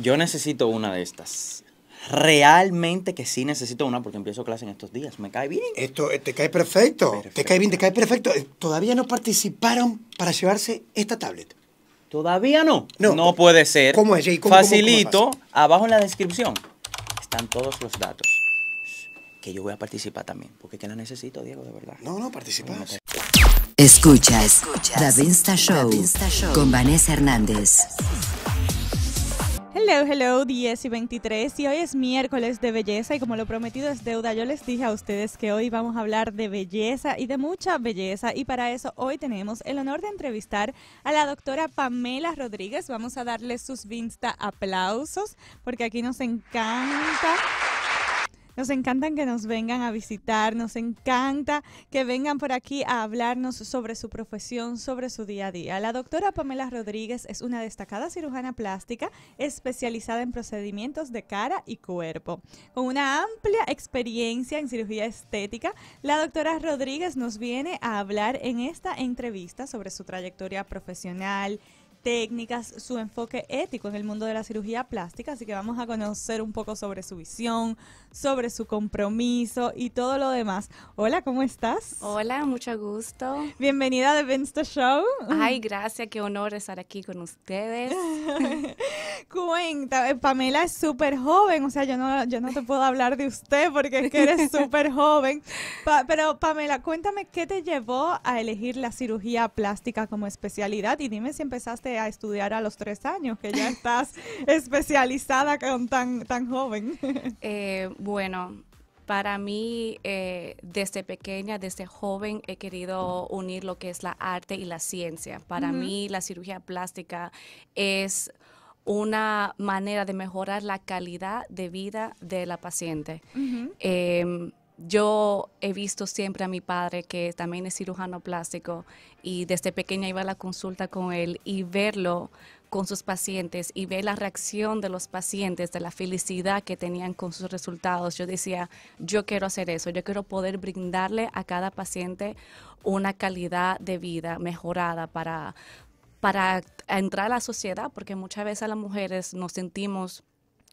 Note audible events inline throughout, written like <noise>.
Yo necesito una de estas. Realmente que sí necesito una porque empiezo clase en estos días. Me cae bien. Esto eh, te cae perfecto. Te cae bien, te cae perfecto. Eh, todavía no participaron para llevarse esta tablet. Todavía no. No, puede ser. ¿Cómo es, ¿Cómo, Facilito. abajo en la descripción están todos los datos. Que yo voy a participar también. Porque que la necesito, Diego, de verdad. No, no, participa. Escuchas, escucha. Vinsta Vinsta Show con Vanessa Hernández. Hello, hello, 10 y 23 y hoy es miércoles de belleza y como lo prometido es deuda, yo les dije a ustedes que hoy vamos a hablar de belleza y de mucha belleza y para eso hoy tenemos el honor de entrevistar a la doctora Pamela Rodríguez. Vamos a darle sus vinsta aplausos porque aquí nos encanta nos encantan que nos vengan a visitar, nos encanta que vengan por aquí a hablarnos sobre su profesión, sobre su día a día. La doctora Pamela Rodríguez es una destacada cirujana plástica especializada en procedimientos de cara y cuerpo. Con una amplia experiencia en cirugía estética, la doctora Rodríguez nos viene a hablar en esta entrevista sobre su trayectoria profesional, técnicas, su enfoque ético en el mundo de la cirugía plástica, así que vamos a conocer un poco sobre su visión, sobre su compromiso y todo lo demás. Hola, ¿cómo estás? Hola, mucho gusto. Bienvenida de Vinsta Show. Ay, gracias, qué honor estar aquí con ustedes. <laughs> Cuenta, Pamela es súper joven, o sea, yo no, yo no te puedo hablar de usted porque es que eres <laughs> súper joven. pero Pamela, cuéntame qué te llevó a elegir la cirugía plástica como especialidad y dime si empezaste a estudiar a los tres años, que ya estás <laughs> especializada con tan, joven? <laughs> Eh, bueno, para mí, eh, desde pequeña, desde joven, he querido unir lo que es la arte y la ciencia. Para mí, la cirugía plástica es una manera de mejorar la calidad de vida de la paciente. Yo he visto siempre a mi padre, que también es cirujano plástico, y desde pequeña iba a la consulta con él y verlo con sus pacientes y ver la reacción de los pacientes, de la felicidad que tenían con sus resultados. Yo decía, yo quiero hacer eso, yo quiero poder brindarle a cada paciente una calidad de vida mejorada para, para entrar a la sociedad, porque muchas veces las mujeres nos sentimos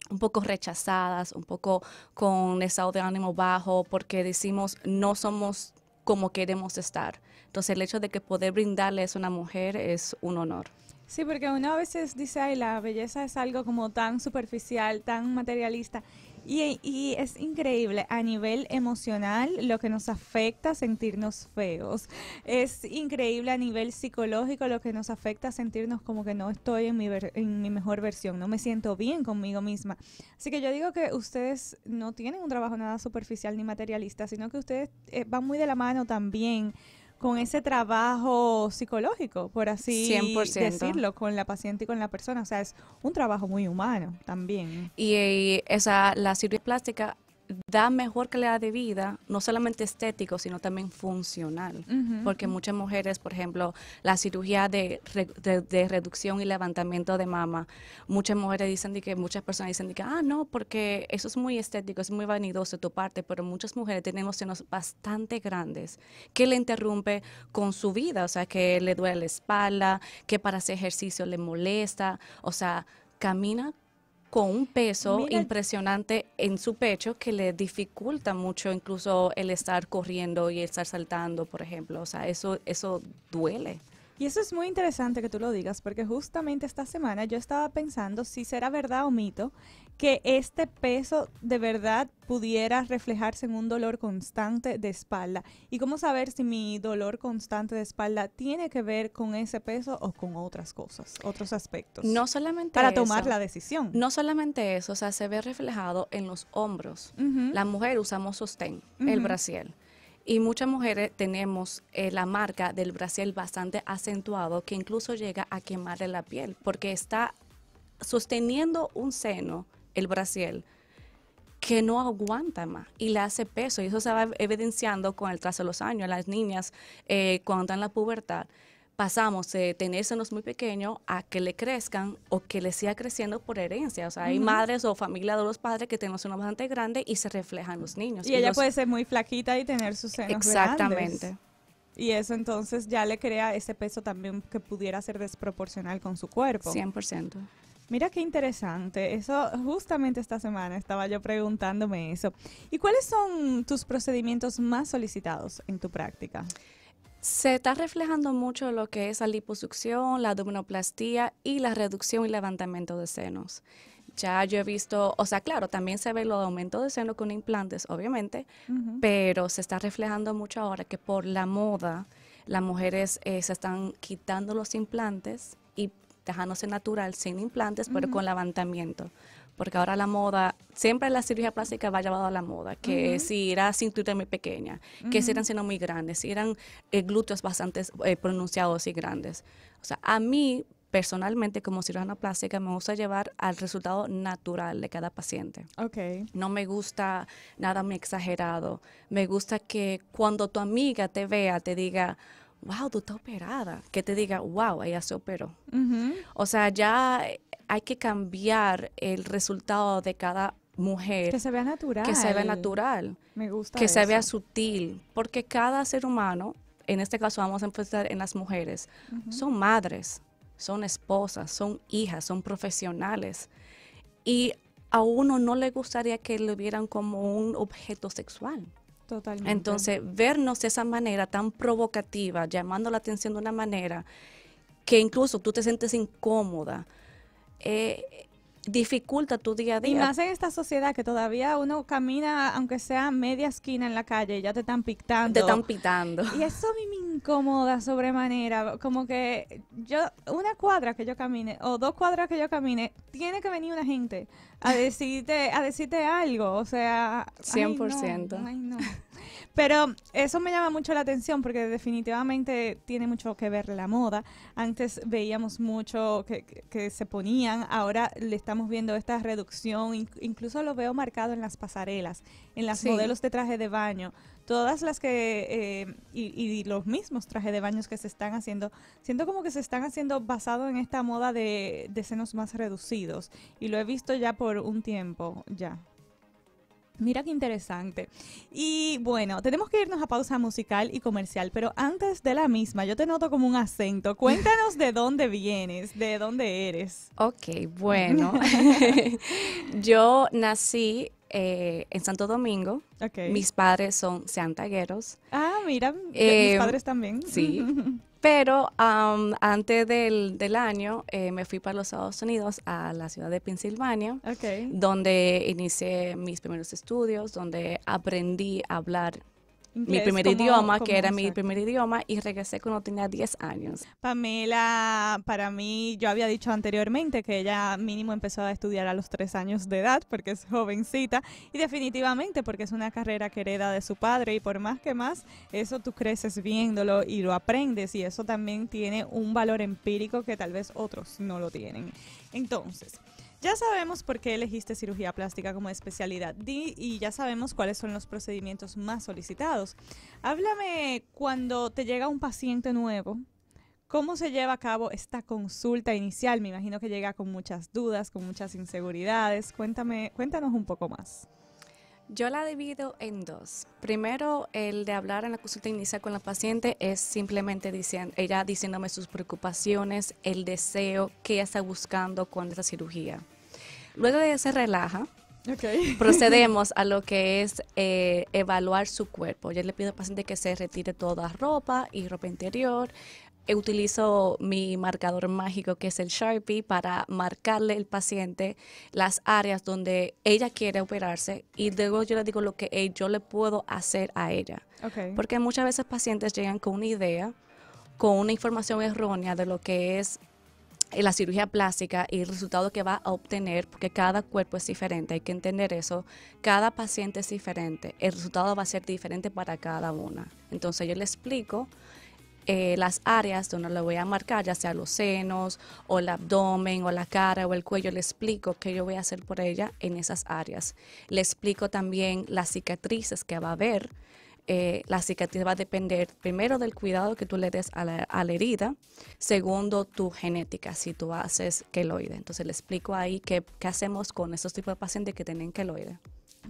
un poco rechazadas, un poco con estado de ánimo bajo, porque decimos no somos como queremos estar. Entonces el hecho de que poder brindarles a una mujer es un honor. Sí, porque uno a veces dice, ay, la belleza es algo como tan superficial, tan materialista, y, y, es increíble a nivel emocional lo que nos afecta sentirnos feos. Es increíble a nivel psicológico lo que nos afecta sentirnos como que no estoy en mi, en mi mejor versión, no me siento bien conmigo misma. Así que yo digo que ustedes no tienen un trabajo nada superficial ni materialista, sino que ustedes eh, van muy de la mano también con ese trabajo psicológico, por así decirlo, con la paciente y con la persona. O sea, es un trabajo muy humano también. Y, y esa, la cirugía plástica da mejor calidad de vida, no solamente estético, sino también funcional. porque muchas mujeres, por ejemplo, la cirugía de, reducción y levantamiento de mama, muchas mujeres dicen que, muchas personas dicen que, ah, no, porque eso es muy estético, es muy vanidoso de tu parte, pero muchas mujeres tenemos senos bastante grandes que le interrumpe con su vida, o sea, que le duele la espalda, que para hacer ejercicio le molesta, o sea, camina con un peso impresionante en su pecho que le dificulta mucho incluso el estar corriendo y el estar saltando, por ejemplo. O sea, eso, eso duele. Y eso es muy interesante que tú lo digas, porque justamente esta semana yo estaba pensando si será verdad o mito que este peso de verdad pudiera reflejarse en un dolor constante de espalda. ¿Y cómo saber si mi dolor constante de espalda tiene que ver con ese peso o con otras cosas, otros aspectos? No solamente para tomar la decisión. No solamente eso, o sea, se ve reflejado en los hombros. las mujeres La mujer usamos sostén, el braciel. Y muchas mujeres tenemos eh, la marca del braciel bastante acentuado que incluso llega a quemarle la piel porque está sosteniendo un seno el brasil que no aguanta más y le hace peso. Y eso se va evidenciando con el trazo de los años. Las niñas, eh, cuando están en la pubertad, pasamos de tener senos muy pequeños a que le crezcan o que le siga creciendo por herencia. O sea, hay madres o familia de los padres que tenemos senos bastante grandes y se reflejan los niños. Y, ella puede ser muy flaquita y tener sus senos Exactamente. Y eso entonces ya le crea ese peso también que pudiera ser desproporcional con su cuerpo. 100%. Mira qué interesante. Eso justamente esta semana estaba yo preguntándome eso. ¿Y cuáles son tus procedimientos más solicitados en tu práctica? Se está reflejando mucho lo que es la liposucción, la abdominoplastía y la reducción y levantamiento de senos. Ya yo he visto, o sea, claro, también se ve lo aumento de senos con implantes, obviamente, pero se está reflejando mucho ahora que por la moda las mujeres eh, se están quitando los implantes dejándose natural, sin implantes, pero con levantamiento. Porque ahora la moda, siempre la cirugía plástica va llevada a la moda, que si era cintura muy pequeña, que si eran senos muy grandes, si eran eh, glúteos bastante eh, pronunciados y grandes. O sea, a mí personalmente como cirujana plástica me gusta llevar al resultado natural de cada paciente. Okay. No me gusta nada muy exagerado. Me gusta que cuando tu amiga te vea, te diga, wow, tú estás operada. Que te diga, wow, ella se operó. O sea, ya hay que cambiar el resultado de cada mujer. Que se vea natural. Que se vea natural. Me gusta. Que se vea sutil. Porque cada ser humano, en este caso vamos a empezar en las mujeres, son madres, son esposas, son hijas, son profesionales. Y a uno no le gustaría que lo vieran como un objeto sexual. Entonces, vernos de esa manera tan provocativa, llamando la atención de una manera que incluso tú te sientes incómoda, eh, dificulta tu día a día. Y más en esta sociedad que todavía uno camina, aunque sea media esquina en la calle, ya te están pitando. Te están pitando. Y eso a mí me incomoda sobremanera. Como que yo, una cuadra que yo camine, o dos cuadras que yo camine, tiene que venir una gente a <laughs> decirte, a decirte algo. O sea, 100%. no, pero eso me llama mucho la atención porque definitivamente tiene mucho que ver la moda. Antes veíamos mucho que, se ponían, ahora le estamos viendo esta reducción, incluso lo veo marcado en las pasarelas, en los modelos de traje de baño. Todas las que, eh, y, los mismos trajes de baños que se están haciendo, siento como que se están haciendo basado en esta moda de, de senos más reducidos. Y lo he visto ya por un tiempo, ya. Mira qué interesante. Y bueno, tenemos que irnos a pausa musical y comercial, pero antes de la misma, yo te noto como un acento. Cuéntanos de dónde vienes, de dónde eres. Ok, bueno. <laughs> <laughs> yo nací eh, en Santo Domingo. Mis padres son santagueros. Ah, mira, mis em, padres también. Sí. <laughs> Pero antes del, año eh, me fui para los Estados Unidos, a la ciudad de Pensilvania, donde inicié mis primeros estudios, donde aprendí a hablar mi primer idioma, que era mi primer idioma, y regresé cuando tenía 10 años. Pamela, para mí, yo había dicho anteriormente que ella mínimo empezó a estudiar a los 3 años de edad, porque es jovencita, y definitivamente porque es una carrera que hereda de su padre, y por más que más, eso tú creces viéndolo y lo aprendes, y eso también tiene un valor empírico que tal vez otros no lo tienen. Entonces, ya sabemos por qué elegiste cirugía plástica como especialidad y ya sabemos cuáles son los procedimientos más solicitados. Háblame cuando te llega un paciente nuevo, ¿Cómo se lleva a cabo esta consulta inicial? Me imagino que llega con muchas dudas, con muchas inseguridades. Cuéntame, cuéntanos un poco más. Yo la divido en dos. Primero, el de hablar en la consulta inicial con la paciente es simplemente diciendo, diciéndome sus preocupaciones, el deseo, qué está buscando con esta cirugía. Luego de que se relaja, <laughs> procedemos a lo que es eh, evaluar su cuerpo. Yo le pido al paciente que se retire toda ropa y ropa interior. Eh, utilizo mi marcador mágico que es el Sharpie para marcarle al paciente las áreas donde ella quiere operarse y luego yo le digo lo que eh, yo le puedo hacer a ella. Porque muchas veces pacientes llegan con una idea, con una información errónea de lo que es eh, la cirugía plástica y el resultado que va a obtener, porque cada cuerpo es diferente, hay que entender eso, cada paciente es diferente, el resultado va a ser diferente para cada una. Entonces yo le explico eh, las áreas donde le voy a marcar, ya sea los senos o el abdomen o la cara o el cuello, le explico qué yo voy a hacer por ella en esas áreas. Le explico también las cicatrices que va a haber eh, la cicatriz va a depender primero del cuidado que tú le des a la, herida, segundo tu genética, si tú haces queloide. Entonces le explico ahí qué, qué hacemos con esos tipos de pacientes que tienen queloide.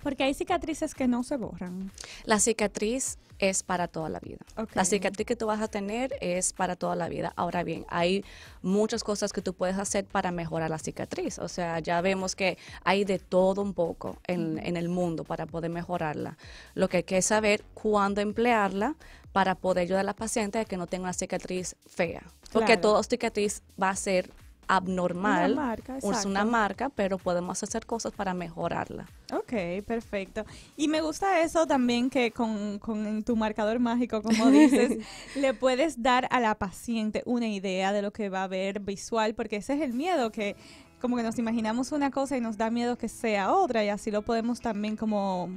Porque hay cicatrices que no se borran. La cicatriz es para toda la vida. La cicatriz que tú vas a tener es para toda la vida. Ahora bien, hay muchas cosas que tú puedes hacer para mejorar la cicatriz. O sea, ya vemos que hay de todo un poco en, el mundo para poder mejorarla. Lo que hay que saber cuándo emplearla para poder ayudar a la paciente a que no tenga una cicatriz fea. Porque todo toda cicatriz va a ser abnormal, una marca, es una marca, pero podemos hacer cosas para mejorarla. Ok, perfecto. Y me gusta eso también que con, con tu marcador mágico, como dices, <laughs> le puedes dar a la paciente una idea de lo que va a ver visual, porque ese es el miedo que como que nos imaginamos una cosa y nos da miedo que sea otra y así lo podemos también como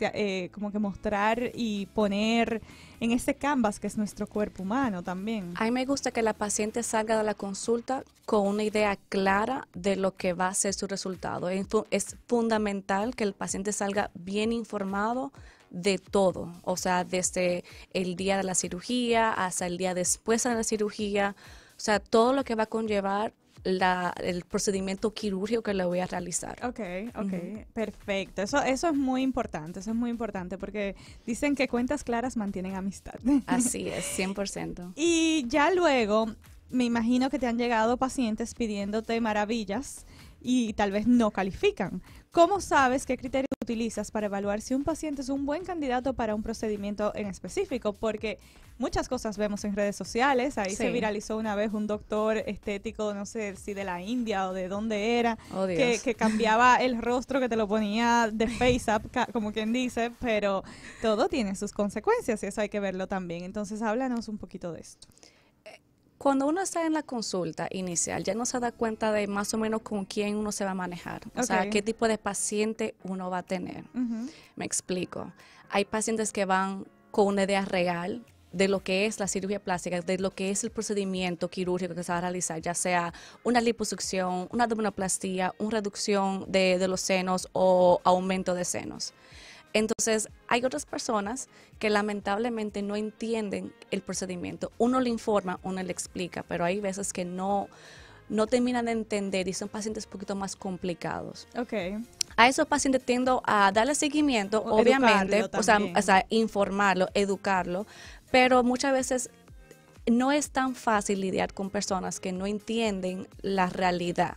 eh, como que mostrar y poner en este canvas que es nuestro cuerpo humano también. A mí me gusta que la paciente salga de la consulta con una idea clara de lo que va a ser su resultado. Es, es fundamental que el paciente salga bien informado de todo, o sea, desde el día de la cirugía hasta el día después de la cirugía, o sea, todo lo que va a conllevar el procedimiento quirúrgico que le voy a realizar. Ok, ok, perfecto. Eso, eso es muy importante, eso es muy importante porque dicen que cuentas claras mantienen amistad. Así <laughs> es, 100%. y ya luego, me imagino que te han llegado pacientes pidiéndote maravillas y tal vez no califican. ¿Cómo sabes qué criterio utilizas para evaluar si un paciente es un buen candidato para un procedimiento en específico? Porque muchas cosas vemos en redes sociales. Ahí se viralizó una vez un doctor estético, no sé si de la India o de dónde era, oh, que, que, cambiaba el rostro, que te lo ponía de <laughs> face up, como quien dice, pero todo tiene sus consecuencias y eso hay que verlo también. Entonces, háblanos un poquito de esto cuando uno está en la consulta inicial, ya no se da cuenta de más o menos con quién uno se va a manejar, o sea, qué tipo de paciente uno va a tener. Me explico. Hay pacientes que van con una idea real de lo que es la cirugía plástica, de lo que es el procedimiento quirúrgico que se va a realizar, ya sea una liposucción, una abdominoplastia, una reducción de los senos o aumento de senos. Entonces, hay otras personas que lamentablemente no entienden el procedimiento. Uno le informa, uno le explica, pero hay veces que no, no terminan de entender y son pacientes un poquito más complicados. A esos pacientes tiendo a darle seguimiento, obviamente, o o sea, informarlo, educarlo, pero muchas veces no es tan fácil lidiar con personas que no entienden la realidad.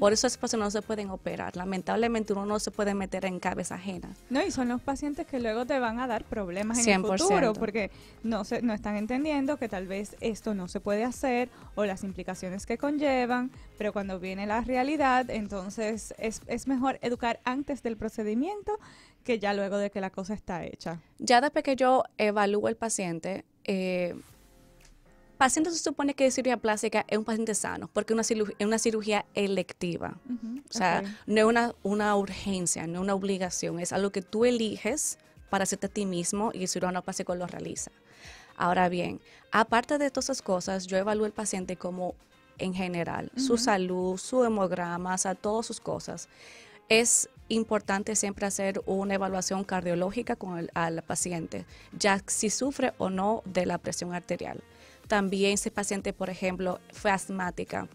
Por eso esos pacientes no se pueden operar. Lamentablemente uno no se puede meter en cabeza ajena. No, y son los pacientes que luego te van a dar problemas en el futuro porque no, se, no están entendiendo que tal vez esto no se puede hacer o las implicaciones que conllevan, pero cuando viene la realidad, entonces es, es mejor educar antes del procedimiento que ya luego de que la cosa está hecha. Ya después que yo evalúo el paciente, eh, paciente se supone que de cirugía plástica es un paciente sano, porque una es una cirugía electiva. o sea, no es una, una urgencia, no es una obligación, es algo que tú eliges para hacerte a ti mismo y el cirujano plástico lo realiza. Ahora bien, aparte de todas esas cosas, yo evalúo al paciente como en general, su salud, su hemograma, o sea, todas sus cosas. Es importante siempre hacer una evaluación cardiológica con el al paciente, ya si sufre o no de la presión arterial. También si el paciente, por ejemplo, fue asmática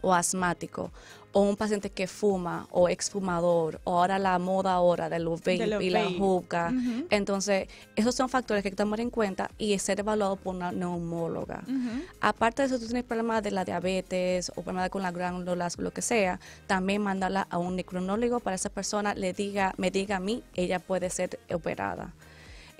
o asmático o un paciente que fuma o exfumador, o ahora la moda ahora de los vape y la juca. Entonces, esos son factores que hay que tomar en cuenta y ser evaluado por una neumóloga. Aparte de eso, tú tienes problemas de la diabetes o problemas con las glándulas, lo que sea, también mándala a un necronólogo para esa persona le diga, me diga a mí, ella puede ser operada.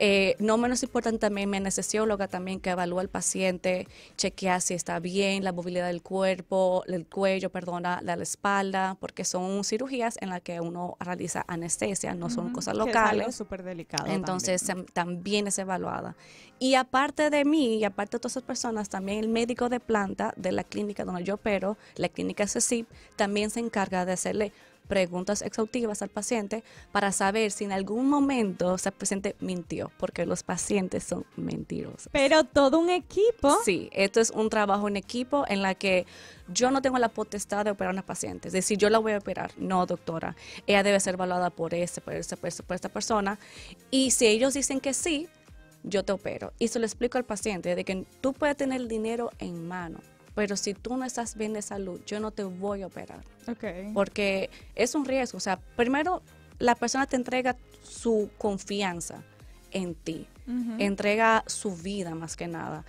Eh, no menos importante también mi anestesióloga también que evalúa al paciente, chequea si está bien, la movilidad del cuerpo, del cuello, perdona, de la espalda, porque son cirugías en las que uno realiza anestesia, no son cosas locales. Es súper delicado. Entonces em, también. es evaluada. Y aparte de mí y aparte de todas esas personas, también el médico de planta de la clínica donde yo opero, la clínica CECIP, también se encarga de hacerle preguntas exhaustivas al paciente para saber si en algún momento ese paciente mintió, porque los pacientes son mentirosos. Pero todo un equipo. Sí, esto es un trabajo en equipo en la que yo no tengo la potestad de operar a una paciente. Es decir, yo la voy a operar. No, doctora. Ella debe ser evaluada por este, este, este, esta persona. Y si ellos dicen que sí, yo te opero. Y se lo explico al paciente de que tú puedes tener el dinero en mano, pero si tú no estás bien de salud, yo no te voy a operar. Porque es un riesgo. O sea, primero, la persona te entrega su confianza en ti, entrega su vida más que nada.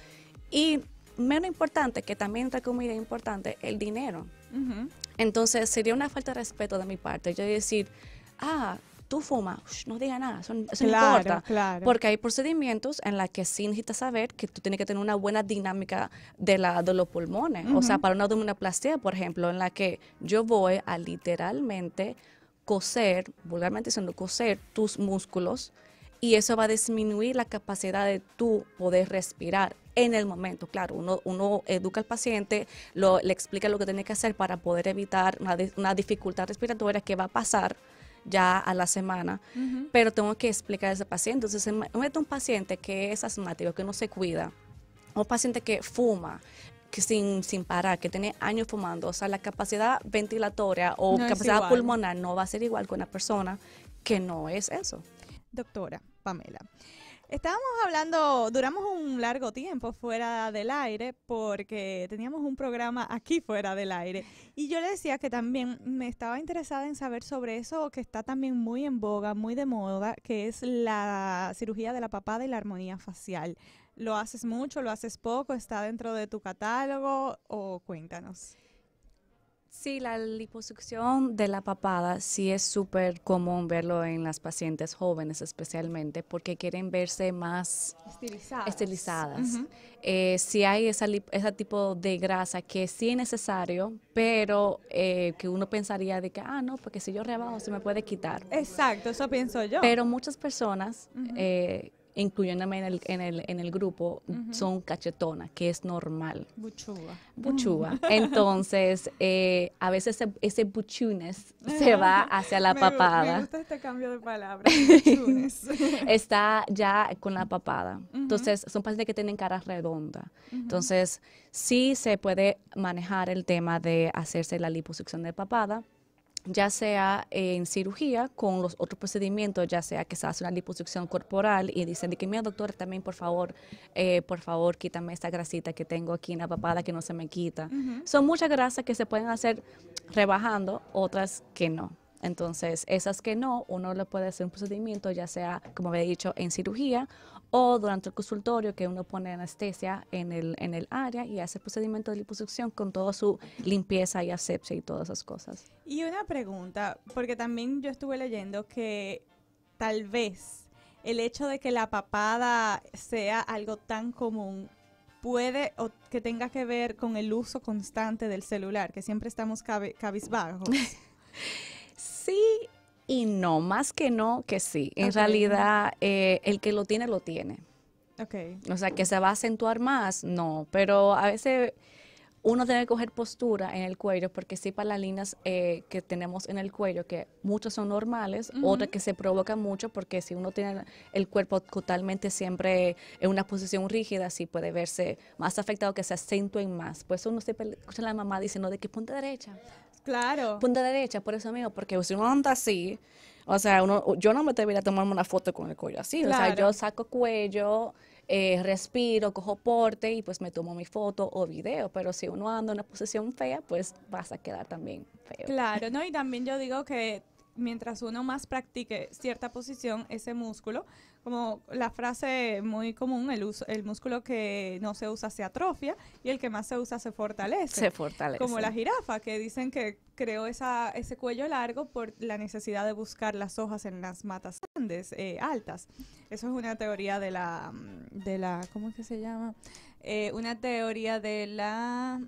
Y menos importante, que también entre comida importante, el dinero. Entonces sería una falta de respeto de mi parte. Yo decir, ah, tú fumas, no diga nada, eso, no importa. Porque hay procedimientos en los que sí necesitas saber que tú tienes que tener una buena dinámica de, la, los pulmones. O sea, para una abdominoplastia, por ejemplo, en la que yo voy a literalmente coser, vulgarmente diciendo, coser tus músculos y eso va a disminuir la capacidad de tú poder respirar en el momento. Claro, uno, educa al paciente, lo, le explica lo que tiene que hacer para poder evitar una dificultad respiratoria que va a pasar ya a la semana, pero tengo que explicar a ese paciente. Entonces, un paciente que es asmático, que no se cuida, un paciente que fuma, que sin, parar, que tiene años fumando, o sea, la capacidad ventilatoria o capacidad pulmonar no va a ser igual que una persona que no es eso. Doctora Pamela, Estábamos hablando, duramos un largo tiempo fuera del aire porque teníamos un programa aquí fuera del aire. Y yo le decía que también me estaba interesada en saber sobre eso que está también muy en boga, muy de moda, que es la cirugía de la papada y la armonía facial. ¿Lo haces mucho? ¿Lo haces poco? ¿Está dentro de tu catálogo? ¿O cuéntanos? Sí, la liposucción de la papada sí es súper común verlo en las pacientes jóvenes especialmente porque quieren verse más estilizadas. Eh, sí hay esa, ese tipo de grasa que sí es necesario, pero eh, que uno pensaría de que, ah, no, porque si yo rebajo se me puede quitar. Exacto, eso pienso yo. Pero muchas personas incluyéndome en el, en el, en el grupo, son cachetona, que es normal. Buchúa. Buchúa. <laughs> Entonces, eh, a veces ese, ese <laughs> se va hacia la papada. Me gusta este cambio de palabra. <laughs> Está ya con la papada. Entonces, son pacientes que tienen cara redonda. Entonces, sí se puede manejar el tema de hacerse la liposucción de papada ya sea en cirugía con los otros procedimientos, ya sea que se hace una liposucción corporal y dicen de que, mira doctora, también por favor, eh, por favor, quítame esta grasita que tengo aquí en la papada que no se me quita. Son muchas grasas que se pueden hacer rebajando, otras que no. Entonces, esas que no, uno le puede hacer un procedimiento, ya sea, como había dicho, en cirugía o durante el consultorio que uno pone anestesia en el, en el área y hace el procedimiento de liposucción con toda su limpieza y asepsia y todas esas cosas. Y una pregunta, porque también yo estuve leyendo que tal vez el hecho de que la papada sea algo tan común puede o que tenga que ver con el uso constante del celular, que siempre estamos cabizbajo cabizbajos. <laughs> sí, y no, más que no, que sí. En realidad, eh, el que lo tiene, lo tiene. ok O sea, que se va a acentuar más, no, pero a veces uno tiene coger postura en el cuello, porque si para las líneas eh, que tenemos en el cuello, que muchas son normales, otras que se provocan mucho, porque si uno tiene el cuerpo totalmente siempre en una posición rígida, sí puede verse más afectado, que se acentúen más. Pues eso uno siempre escucha a la mamá diciendo, ¿de qué punta derecha? Claro. Punta derecha, por eso amigo, porque si uno anda así, o sea, uno, yo no me atrevería a tomarme una foto con el cuello así, o sea, yo saco cuello eh, respiro, cojo porte y pues me tomo mi foto o video, pero si uno anda en una posición fea, pues vas a quedar también feo. Claro, ¿no? Y también yo digo que mientras uno más practique cierta posición, ese músculo, como la frase muy común, el, uso, el músculo que no se usa se atrofia y el que más se usa se fortalece. Se fortalece. Como la jirafa, que dicen que creó esa, ese cuello largo por la necesidad de buscar las hojas en las matas grandes, eh, altas. Eso es una teoría de la, mm, de la ¿cómo es que se llama? Eh, una teoría de la...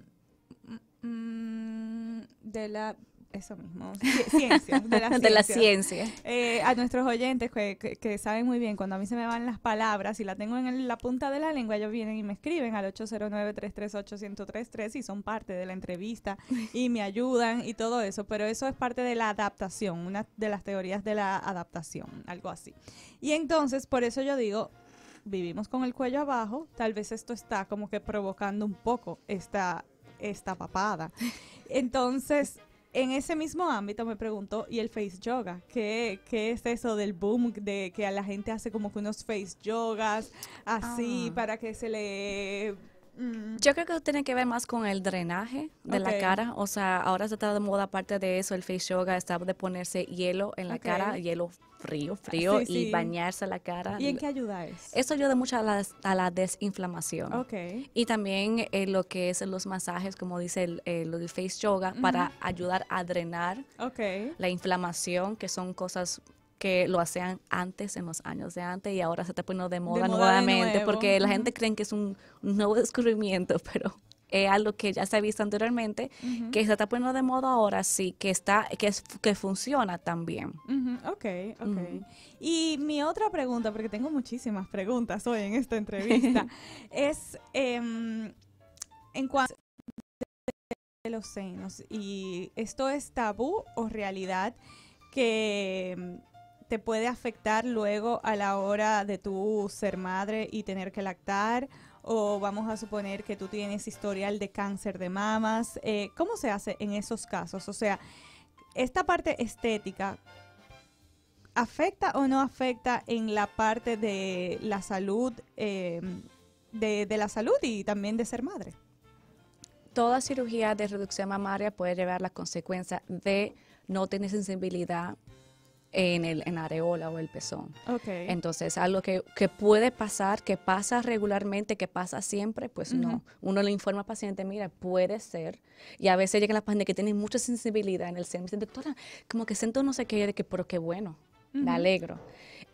Mm, mm, de la eso mismo, ciencia. De la <laughs> ciencia. Eh, a nuestros oyentes que, saben muy bien, cuando a mí se me van las palabras y la tengo en la punta de la lengua, ellos vienen y me escriben al 809-338-1033 y son parte de la entrevista y me ayudan y todo eso, pero eso es parte de la adaptación, una de las teorías de la adaptación, algo así. Y entonces, por eso yo digo, vivimos con el cuello abajo, tal vez esto está como que provocando un poco esta, esta papada. Entonces, en ese mismo ámbito me preguntó, ¿y el face yoga? ¿Qué, ¿Qué, es eso del boom de que a la gente hace como que unos face yogas así ah. para que se le Mm. Yo creo que tiene que ver más con el drenaje de la cara. O sea, ahora se está de moda, aparte de eso, el face yoga está de ponerse hielo en la cara, hielo frío, ah, frío, y bañarse la cara. ¿Y en qué ayuda eso? Eso ayuda mucho a la, desinflamación. Okay. Y también eh, lo que es los masajes, como dice el, lo face yoga, para ayudar a drenar la inflamación, que son cosas que lo hacían antes, en los años de antes, y ahora se está poniendo de moda, nuevamente, porque la gente cree que es un nuevo descubrimiento, <laughs> pero es algo que ya se ha visto anteriormente, que se está poniendo de moda ahora, sí, que está, que, es, que funciona también. Ok, ok. Y mi otra pregunta, porque tengo muchísimas preguntas hoy en esta entrevista, <laughs> es em, en cuanto de los senos, y esto es tabú o realidad que em, te puede afectar luego a la hora de tu ser madre y tener que lactar? O vamos a suponer que tú tienes historial de cáncer de mamas. Eh, ¿Cómo se hace en esos casos? O sea, esta parte estética, ¿afecta o no afecta en la parte de la salud, em, de, la salud y también de ser madre? Toda cirugía de reducción mamaria puede llevar la consecuencia de no tener sensibilidad en el en areola o el pezón. Okay. Entonces, algo que, puede pasar, que pasa regularmente, que pasa siempre, pues no. Uno le informa al paciente, mira, puede ser. Y a veces llega la pacientes que tienen mucha sensibilidad en el seno. Y dicen, doctora, como que siento no sé qué, de que, pero qué bueno, me alegro.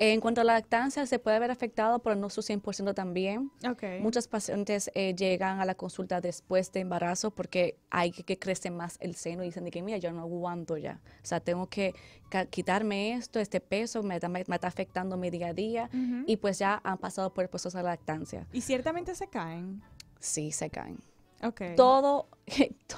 En cuanto a la lactancia, se puede haber afectado, pero no su 100% también. Muchas pacientes eh, llegan a la consulta después de embarazo porque hay que, crecer crece más el seno y dicen que, mira, yo no aguanto ya. O sea, tengo que quitarme esto, este peso, me, está afectando mi día a día. Y pues ya han pasado por el proceso de la lactancia. ¿Y ciertamente se caen? Sí, se caen. Okay. Todo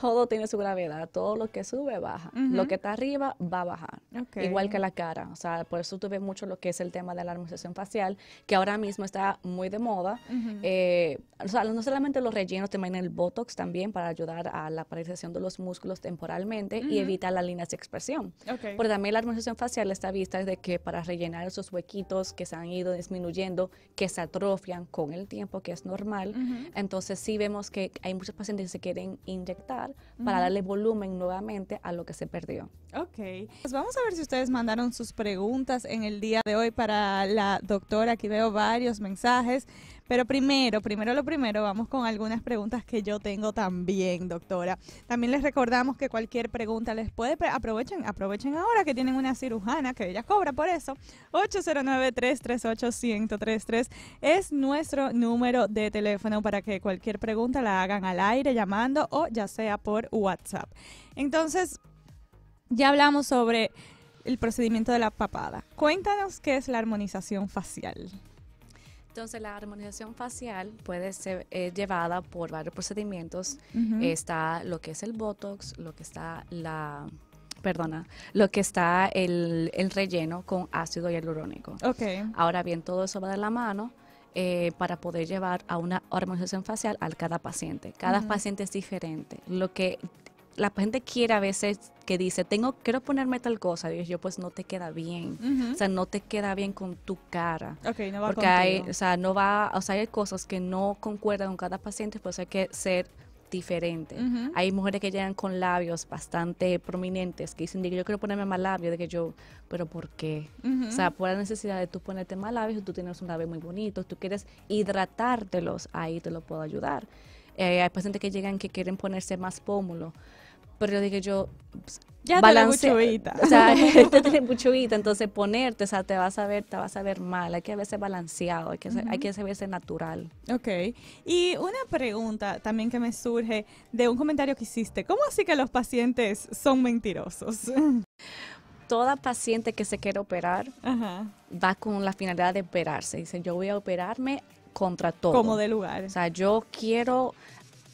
todo tiene su gravedad, todo lo que sube baja, lo que está arriba va a bajar, igual que la cara, o sea, por eso tuve mucho lo que es el tema de la armonización facial, que ahora mismo está muy de moda, eh, o sea, no solamente los rellenos, también el Botox también para ayudar a la paralización de los músculos temporalmente y evitar las líneas de expresión, pero también la armonización facial está vista de que para rellenar esos huequitos que se han ido disminuyendo, que se atrofian con el tiempo, que es normal, entonces sí vemos que hay muchos pacientes que se quieren inyectar para darle volumen nuevamente a lo que se perdió. Ok. Pues vamos a ver si ustedes mandaron sus preguntas en el día de hoy para la doctora. Aquí veo varios mensajes. Pero primero, primero lo primero, vamos con algunas preguntas que yo tengo también, doctora. También les recordamos que cualquier pregunta les puede, aprovechen, aprovechen ahora que tienen una cirujana que ella cobra por eso. 809-338-1033 es nuestro número de teléfono para que cualquier pregunta la hagan al aire llamando o ya sea por WhatsApp. Entonces, ya hablamos sobre el procedimiento de la papada. Cuéntanos qué es la armonización facial. Entonces, la armonización facial puede ser eh, llevada por varios procedimientos. Está lo que es el Botox, lo que está la perdona, lo que está el, relleno con ácido hialurónico. Okay. Ahora bien, todo eso va de la mano. Eh, para poder llevar a una armonización facial a cada paciente. Cada paciente es diferente. Lo que la gente quiere a veces que dice, tengo, quiero ponerme tal cosa, y yo pues no te queda bien, o sea, no te queda bien con tu cara. no va porque hay, o sea, no va, o sea, hay cosas que no concuerdan con cada paciente, pues hay que ser diferente. Hay mujeres que llegan con labios bastante prominentes que dicen, yo quiero ponerme más labios, de que yo, pero ¿por qué? O sea, por la necesidad de tú ponerte más labios, tú tienes un labio muy bonito, tú quieres hidratártelos, ahí te lo puedo ayudar. Eh, hay pacientes que llegan que quieren ponerse más pómulo, pero dije yo, pues, ya O sea, te <laughs> <laughs> tiene mucho vida, entonces ponerte, o sea, te vas a ver, te vas a ver mal, hay que verse balanceado, hay que, natural. Ok, y una pregunta también que me surge de un comentario que hiciste, ¿cómo así que los pacientes son mentirosos? <laughs> Toda paciente que se quiere operar va con la finalidad de operarse, dice yo voy a operarme contra todo. Como de lugar. O sea, yo quiero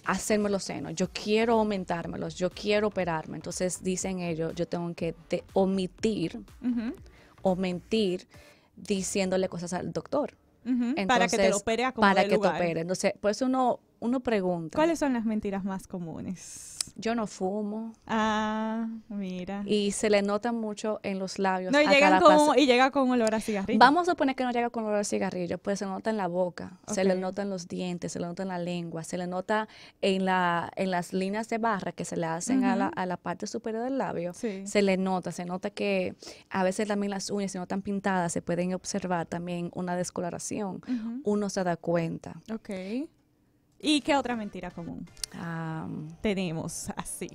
hacerme los senos, yo quiero aumentármelos, yo quiero operarme. Entonces dicen ellos, yo tengo que omitir o mentir diciéndole cosas al doctor. para que te opere a como Para que te opere. Entonces, pues uno, uno pregunta. ¿Cuáles son las mentiras más comunes? Yo no fumo. Ah, mira. Y se le nota mucho en los labios. No, y, con, llega con olor a cigarrillo. Vamos a suponer que no llega con olor a cigarrillo, pues se nota en la boca, se le nota en los dientes, se le nota en la lengua, se le nota en, la, en las líneas de barra que se le hacen a, la, a, la, parte superior del labio. Se le nota, se nota que a veces también las uñas, si no están pintadas, se pueden observar también una descoloración. Uno se da cuenta. Ok. ¿Y qué otra mentira común tenemos así?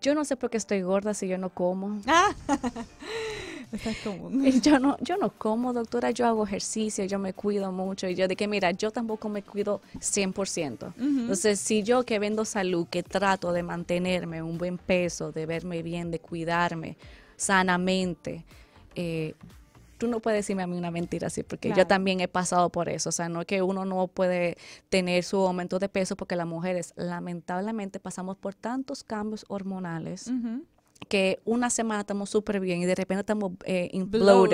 Yo no sé por qué estoy gorda si yo no como. Ah, <laughs> común. Yo no, yo no como, doctora, yo hago ejercicio, yo me cuido mucho. Y yo de que, mira, yo tampoco me cuido 100%. Entonces, si yo que vendo salud, que trato de mantenerme un buen peso, de verme bien, de cuidarme sanamente, eh, tú no puedes decirme a mí una mentira así, porque yo también he pasado por eso. O sea, no es que uno no puede tener su aumento de peso, porque las mujeres, lamentablemente, pasamos por tantos cambios hormonales. que una semana estamos súper bien y de repente estamos eh, Y uno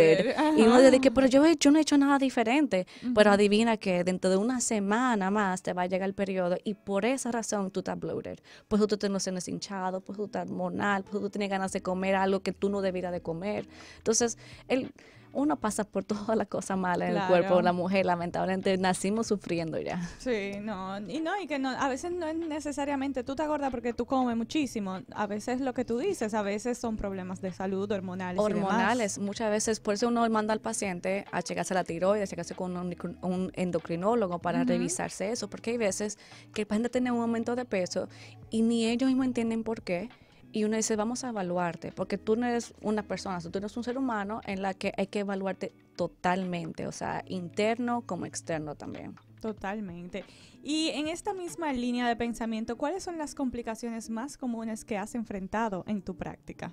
dice que, pero yo, yo no he hecho nada diferente. Pero adivina que dentro de una semana más te va a llegar el periodo y por esa razón tú estás bloated. Pues tú te no sientes hinchado, pues tú estás hormonal, pues tú tienes ganas de comer algo que tú no debieras de comer. Entonces, el uno pasa por <laughs> todas las cosas mala en el cuerpo, la mujer lamentablemente nacimos sufriendo ya. Sí, no, y no, y que no, a veces no es necesariamente tú te gorda porque tú comes muchísimo, a veces lo que tú dices, a veces son problemas de salud hormonales. Hormonales, muchas veces, por eso uno manda al paciente a checarse la tiroides, a checarse con un, endocrinólogo para revisarse eso, porque hay veces que el paciente tiene un aumento de peso y ni ellos mismos entienden por qué y uno dice, vamos a evaluarte, porque tú no eres una persona, tú eres un ser humano en la que hay que evaluarte totalmente, o sea, interno como externo también. Totalmente. Y en esta misma línea de pensamiento, ¿cuáles son las complicaciones más comunes que has enfrentado en tu práctica?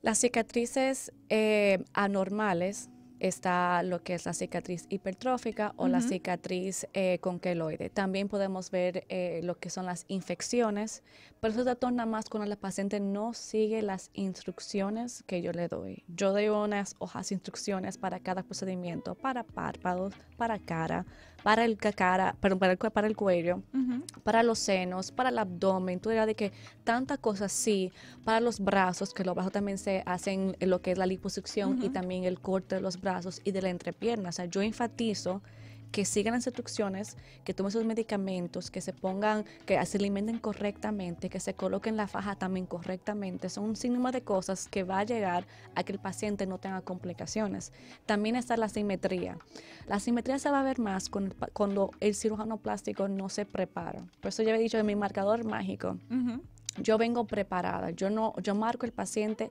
Las cicatrices eh, anormales está lo que es la cicatriz hipertrófica o la cicatriz eh, con queloide. También podemos ver eh, lo que son las infecciones, pero eso se torna más cuando la paciente no sigue las instrucciones que yo le doy. Yo doy unas hojas instrucciones para cada procedimiento, para párpados, para cara, para el cacara, perdón, para el, para el cuello, para los senos, para el abdomen, tú era de que tanta cosas sí, para los brazos, que los brazos también se hacen lo que es la liposucción y también el corte de los brazos y de la entrepierna. O sea, yo enfatizo que sigan las instrucciones, que tomen sus medicamentos, que se pongan, que se alimenten correctamente, que se coloquen la faja también correctamente. Son un síntoma de cosas que va a llegar a que el paciente no tenga complicaciones. También está la simetría. La simetría se va a ver más cuando, el cirujano plástico no se prepara. Por eso ya he dicho de mi marcador mágico, yo vengo preparada. Yo no, yo marco el paciente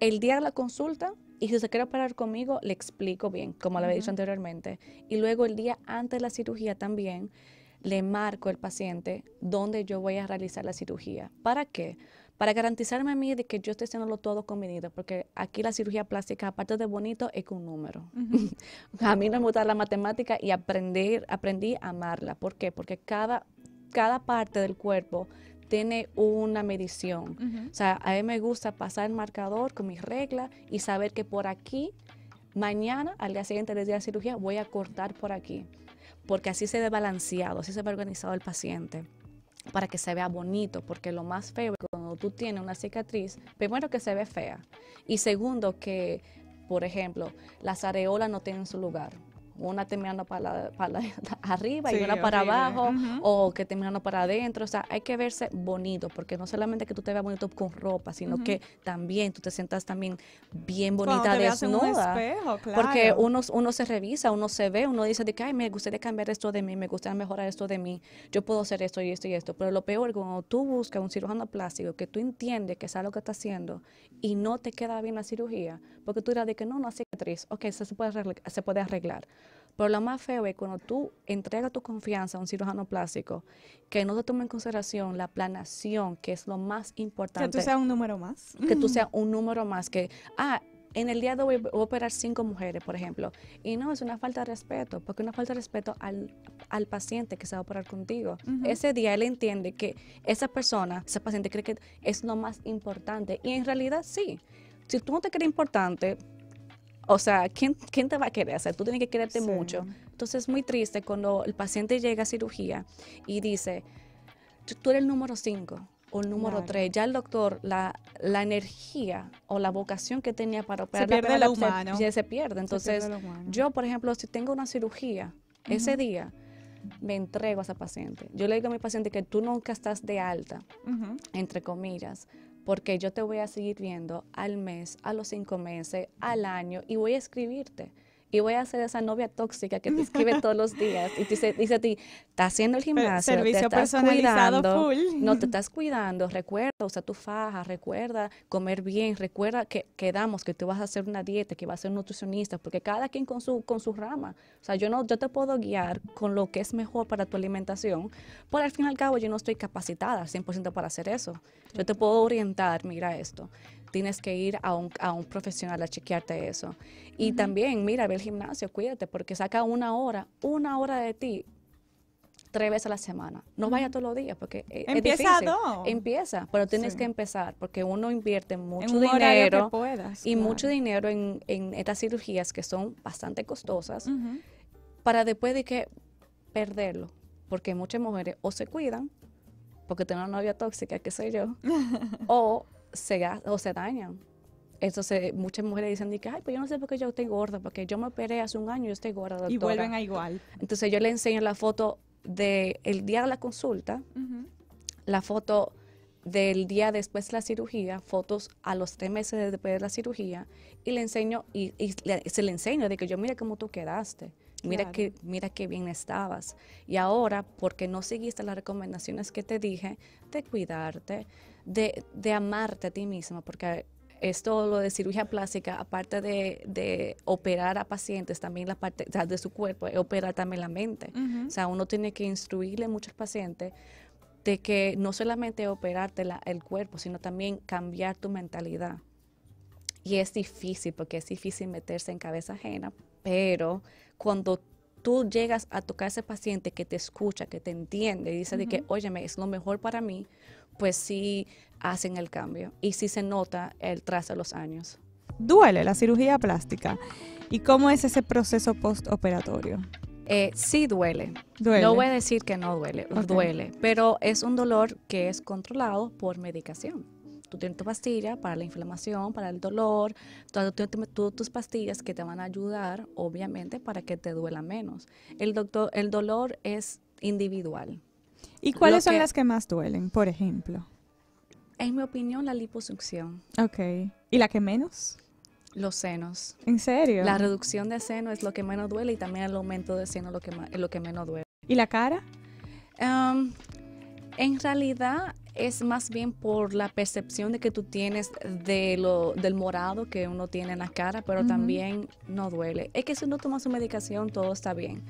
el día de la consulta y si usted quiere operar conmigo, le explico bien, como lo había dicho anteriormente. Y luego el día antes de la cirugía también le marco el paciente dónde yo voy a realizar la cirugía. ¿Para qué? Para garantizarme a mí de que yo esté haciendo lo todo convenido, porque aquí la cirugía plástica, aparte de bonito, es un número. <laughs> a mí no me gusta la matemática y aprender, aprendí a amarla. ¿Por qué? Porque cada, cada parte del cuerpo tiene una medición. O sea, a mí me gusta pasar el marcador con mis reglas y saber que por aquí, mañana, al día siguiente del día de cirugía, voy a cortar por aquí. Porque así se ve balanceado, así se ve organizado el paciente para que se vea bonito, porque lo más feo es cuando tú tienes una cicatriz, primero que se ve fea y segundo que, por ejemplo, las areolas no tienen su lugar una terminando para, <laughs> arriba y una para abajo, o que terminando para adentro. O sea, hay que verse bonito, porque no solamente que tú te veas bonito con ropa, sino que también tú te sientas también bien bonita desnuda. Porque uno, uno se revisa, uno se ve, uno dice de que, ay, me gustaría cambiar esto de mí, me gustaría mejorar esto de mí, yo puedo hacer esto y esto y esto. Pero lo peor, cuando tú buscas un cirujano plástico que tú entiendes que sabe lo que está haciendo y no te queda bien la cirugía, porque tú dirás de que no, no cicatriz, ok, eso se puede Se puede arreglar. Pero lo más feo es cuando tú entregas tu confianza a un cirujano plástico, que no te toma en consideración la planación, que es lo más importante. Que tú seas un número más. Que tú seas <laughs> un número más, que, ah, en el día de hoy voy a operar cinco mujeres, por ejemplo. Y no, es una falta de respeto, porque es una falta de respeto al, al paciente que se va a operar contigo. Ese día él entiende que esa persona, ese paciente cree que es lo más importante. Y en realidad sí. Si tú no te crees importante, o sea, ¿quién, te va a querer? hacer? tú tienes que quererte mucho. Entonces es muy triste cuando el paciente llega a cirugía y dice, tú eres el número 5 o el número 3. Ya el doctor, la, la energía o la vocación que tenía para operar se pierde la, humano. Se, pierde. Entonces, yo, por ejemplo, si tengo una cirugía ese día, me entrego a esa paciente. Yo le digo a mi paciente que tú nunca estás de alta, entre comillas, porque yo te voy a seguir viendo al mes, a los cinco meses, al año y voy a escribirte y voy a ser esa novia tóxica que te escribe todos los días y te dice, dice a ti, estás haciendo el gimnasio, Servicio te estás personalizado full. no te estás cuidando, recuerda usar tu faja, recuerda comer bien, recuerda que quedamos que tú vas a hacer una dieta, que vas a ser nutricionista, porque cada quien con su con su rama. O sea, yo no yo te puedo guiar con lo que es mejor para tu alimentación, pero al fin y al cabo yo no estoy capacitada al 100% para hacer eso. Yo te puedo orientar, mira esto tienes que ir a un, profesional a chequearte eso. Y también, mira, ve al gimnasio, cuídate, porque saca una hora, una hora de ti tres veces a la semana. No vaya todos los días porque eh, empieza es difícil. Empieza, pero tienes que empezar porque uno invierte mucho dinero y mucho dinero en, estas cirugías que son bastante costosas para después de que perderlo, porque muchas mujeres o se cuidan porque tienen una novia tóxica que soy yo <laughs> o se, o se dañan. Entonces, muchas mujeres dicen que, ay, pues yo no sé por qué yo estoy gorda, porque yo me operé hace un año y estoy gorda. Y vuelven a igual. Entonces, yo le enseño la foto del día de la consulta, la foto del día después de la cirugía, fotos a los tres meses después de la cirugía, y le enseño, y, se le enseño de que yo, mira cómo tú quedaste. Mira, que, mira qué bien estabas. Y ahora, porque no seguiste las recomendaciones que te dije de cuidarte, de, de amarte a ti mismo, porque esto lo de cirugía plástica, aparte de, operar a pacientes, también la parte de su cuerpo, es operar también la mente. O sea, uno tiene que instruirle a muchos pacientes de que no solamente operarte el cuerpo, sino también cambiar tu mentalidad. Y es difícil, porque es difícil meterse en cabeza ajena, pero cuando tú llegas a tocar a ese paciente que te escucha, que te entiende y dice de que, óyeme, es lo mejor para mí, pues sí hacen el cambio y sí se nota el trazo de los años. ¿Duele la cirugía plástica? ¿Y cómo es ese proceso postoperatorio? Eh, sí duele. No voy a decir que no duele, duele, pero es un dolor que es controlado por medicación. Tú tienes tu pastilla para la inflamación, para el dolor, todas tienes tus pastillas que te van a ayudar, obviamente, para que te duela menos. El, doctor, el dolor es individual. ¿Y cuáles son las que más duelen, por ejemplo? En mi opinión, la liposucción. Ok. ¿Y la que menos? Los senos. ¿En serio? La reducción de seno es lo que menos duele y también el aumento de seno lo que, lo que menos duele. ¿Y la cara? En realidad es más bien por la percepción de que tú tienes de lo, del morado que uno tiene en la cara, pero también no duele. Es que si uno toma su medicación, todo está bien.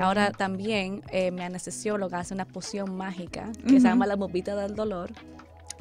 Ahora también eh, mi anestesióloga hace una poción mágica que se llama la bobita del dolor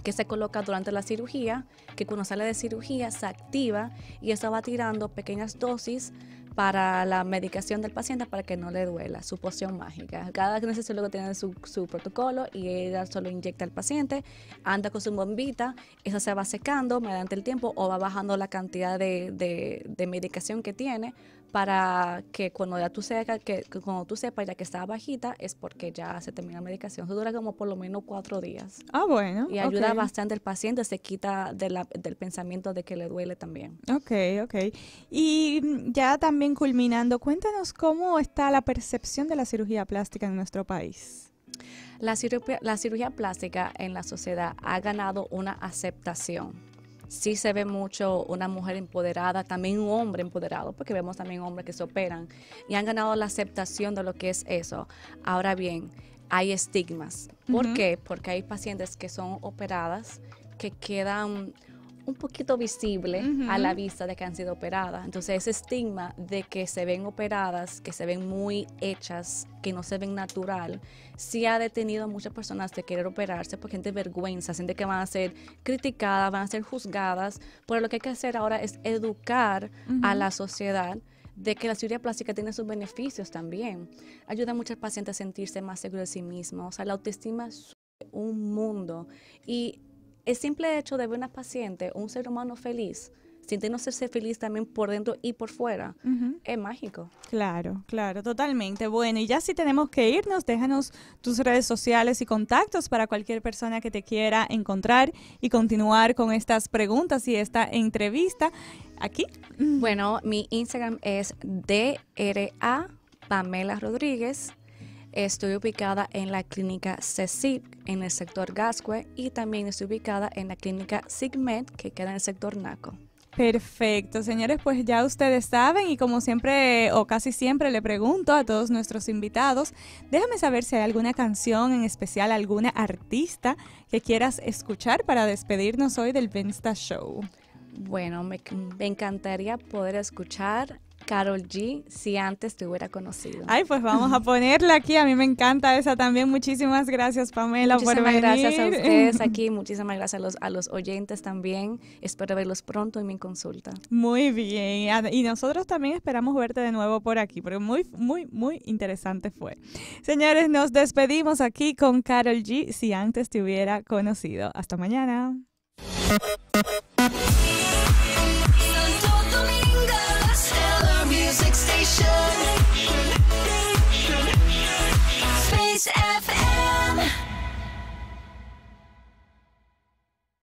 que se coloca durante la cirugía, que cuando sale de cirugía se activa y eso va tirando pequeñas dosis para la medicación del paciente para que no le duela, su poción mágica. Cada anestesiólogo tiene su, su, protocolo y ella solo inyecta al paciente, anda con su bombita, eso se va secando mediante el tiempo o va bajando la cantidad de, de, de medicación que tiene para que cuando ya tú sepas que, tú ya que está bajita es porque ya se termina la medicación. Eso dura como por lo menos cuatro días. Ah, bueno. Y ayuda bastante al paciente, se quita del pensamiento de que le duele también. Ok, ok. Y mm, ya también culminando, cuéntanos cómo está la percepción de la cirugía plástica en nuestro país. la cirugía plástica en la sociedad ha ganado una aceptación sí se ve mucho una mujer empoderada, también un hombre empoderado, porque vemos también hombres que se operan y han ganado la aceptación de lo que es eso. Ahora bien, hay estigmas. ¿Por qué? Porque hay pacientes que son operadas que quedan un poquito visible a la vista de que han sido operadas. Entonces ese estigma de que se ven operadas, que se ven muy hechas, que no se ven natural, sí ha detenido a muchas personas de querer operarse porque gente vergüenza, sienten que van a ser criticadas, van a ser juzgadas. Pero lo que hay que hacer ahora es educar a la sociedad de que la cirugía plástica tiene sus beneficios también. Ayuda a muchas pacientes a sentirse más seguro de sí mismos, o sea, la autoestima es un mundo. Y el simple hecho de ver una paciente un ser humano feliz, no ser feliz también por dentro y por fuera, es mágico. Claro, claro, totalmente. Bueno, y ya si tenemos que irnos, déjanos tus redes sociales y contactos para cualquier persona que te quiera encontrar y continuar con estas preguntas y esta entrevista aquí. Bueno, mi Instagram es DRA Pamela Rodríguez Estoy ubicada en la clínica CECIP en el sector Gascue y también estoy ubicada en la clínica SIGMED que queda en el sector NACO. Perfecto, señores, pues ya ustedes saben y como siempre o casi siempre le pregunto a todos nuestros invitados, déjame saber si hay alguna canción en especial, alguna artista que quieras escuchar para despedirnos hoy del Vensta Show. Bueno, me encantaría poder escuchar Carol G si antes te hubiera conocido. Ay, pues vamos a ponerla aquí. A mí me encanta esa también. Muchísimas gracias, Pamela, por venir. gracias a ustedes <laughs> aquí. Muchísimas gracias a los, a los oyentes también. Espero verlos pronto en mi consulta. Muy bien. Ah, y nosotros también esperamos verte de nuevo por aquí, porque muy, muy, muy interesante fue. Señores, nos despedimos aquí con Carol G si antes te hubiera conocido. Hasta mañana. Space F